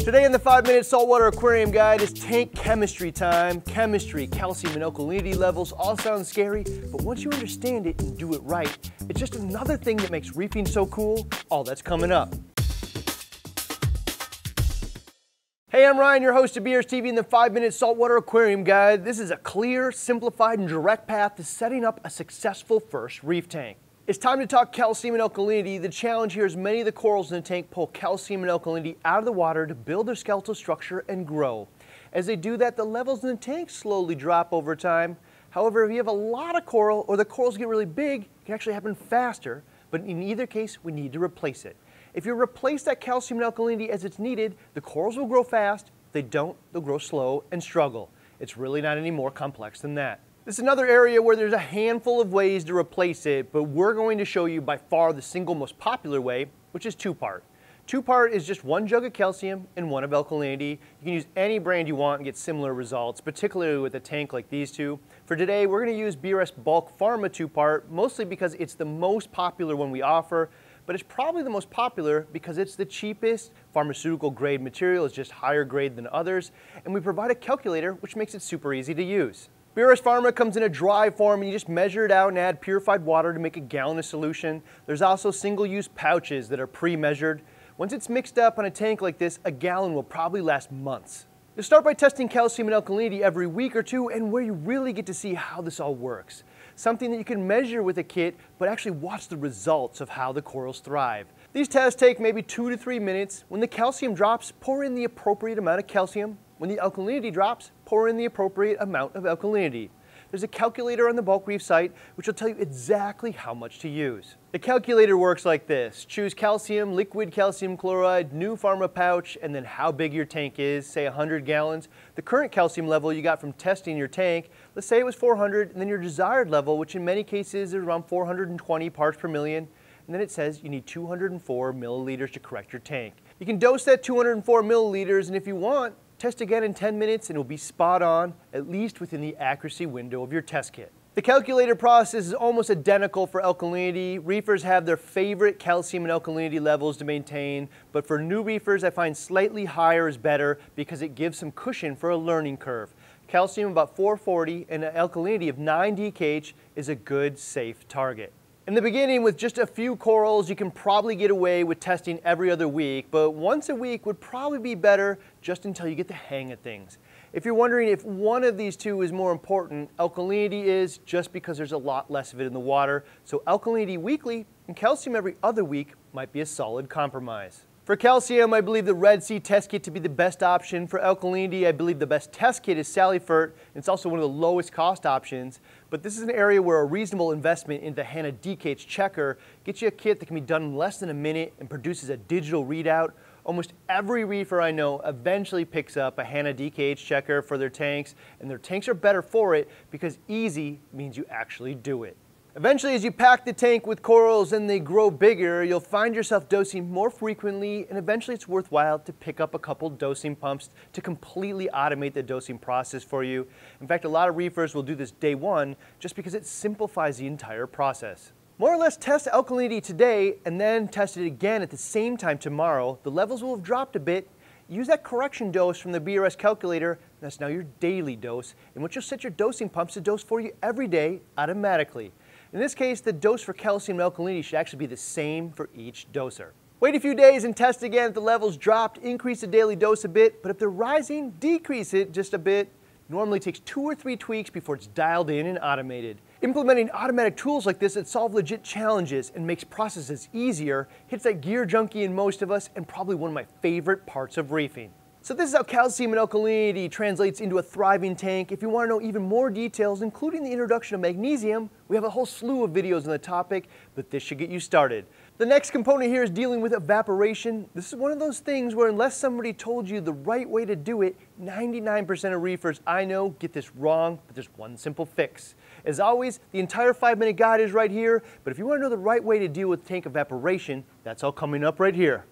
Today in the five minute saltwater aquarium guide is tank chemistry time. Chemistry, calcium and alkalinity levels all sound scary, but once you understand it and do it right, it's just another thing that makes reefing so cool. All that's coming up. Hey, I'm Ryan, your host of Beers TV and the 5 Minute Saltwater Aquarium Guide. This is a clear, simplified, and direct path to setting up a successful first reef tank. It's time to talk calcium and alkalinity. The challenge here is many of the corals in the tank pull calcium and alkalinity out of the water to build their skeletal structure and grow. As they do that, the levels in the tank slowly drop over time. However, if you have a lot of coral or the corals get really big, it can actually happen faster, but in either case, we need to replace it. If you replace that calcium and alkalinity as it's needed, the corals will grow fast. If they don't, they'll grow slow and struggle. It's really not any more complex than that. This is another area where there's a handful of ways to replace it, but we're going to show you by far the single most popular way, which is two-part. Two-part is just one jug of calcium and one of alkalinity. You can use any brand you want and get similar results, particularly with a tank like these two. For today, we're gonna use BRS Bulk Pharma two-part, mostly because it's the most popular one we offer, but it's probably the most popular because it's the cheapest. Pharmaceutical grade material is just higher grade than others, and we provide a calculator which makes it super easy to use. Burris Pharma comes in a dry form and you just measure it out and add purified water to make a gallon of solution. There's also single-use pouches that are pre-measured. Once it's mixed up on a tank like this, a gallon will probably last months. You'll start by testing calcium and alkalinity every week or two and where you really get to see how this all works. Something that you can measure with a kit, but actually watch the results of how the corals thrive. These tests take maybe two to three minutes. When the calcium drops, pour in the appropriate amount of calcium when the alkalinity drops, pour in the appropriate amount of alkalinity. There's a calculator on the bulk reef site which will tell you exactly how much to use. The calculator works like this. Choose calcium, liquid calcium chloride, new pharma pouch, and then how big your tank is, say 100 gallons. The current calcium level you got from testing your tank, let's say it was 400, and then your desired level, which in many cases is around 420 parts per million, and then it says you need 204 milliliters to correct your tank. You can dose that 204 milliliters, and if you want, Test again in 10 minutes and it'll be spot on, at least within the accuracy window of your test kit. The calculator process is almost identical for alkalinity. Reefers have their favorite calcium and alkalinity levels to maintain, but for new reefers, I find slightly higher is better because it gives some cushion for a learning curve. Calcium about 440 and an alkalinity of 9 DKH is a good, safe target. In the beginning, with just a few corals, you can probably get away with testing every other week, but once a week would probably be better just until you get the hang of things. If you're wondering if one of these two is more important, alkalinity is just because there's a lot less of it in the water, so alkalinity weekly and calcium every other week might be a solid compromise. For calcium, I believe the Red Sea test kit to be the best option. For alkalinity, I believe the best test kit is Salifert. It's also one of the lowest cost options. But this is an area where a reasonable investment in the Hanna DKH checker gets you a kit that can be done in less than a minute and produces a digital readout. Almost every reefer I know eventually picks up a Hanna DKH checker for their tanks, and their tanks are better for it because easy means you actually do it. Eventually, as you pack the tank with corals and they grow bigger, you'll find yourself dosing more frequently, and eventually it's worthwhile to pick up a couple dosing pumps to completely automate the dosing process for you. In fact, a lot of reefers will do this day one just because it simplifies the entire process. More or less test alkalinity today and then test it again at the same time tomorrow. The levels will have dropped a bit. Use that correction dose from the BRS calculator, that's now your daily dose, in which you'll set your dosing pumps to dose for you every day automatically. In this case, the dose for calcium and alkalinity should actually be the same for each doser. Wait a few days and test again if the levels dropped, increase the daily dose a bit, but if they're rising, decrease it just a bit. Normally takes two or three tweaks before it's dialed in and automated. Implementing automatic tools like this that solve legit challenges and makes processes easier hits that gear junkie in most of us and probably one of my favorite parts of reefing. So this is how calcium and alkalinity translates into a thriving tank. If you want to know even more details, including the introduction of magnesium, we have a whole slew of videos on the topic, but this should get you started. The next component here is dealing with evaporation. This is one of those things where unless somebody told you the right way to do it, 99% of reefers I know get this wrong, but there's one simple fix. As always, the entire five minute guide is right here, but if you wanna know the right way to deal with tank evaporation, that's all coming up right here.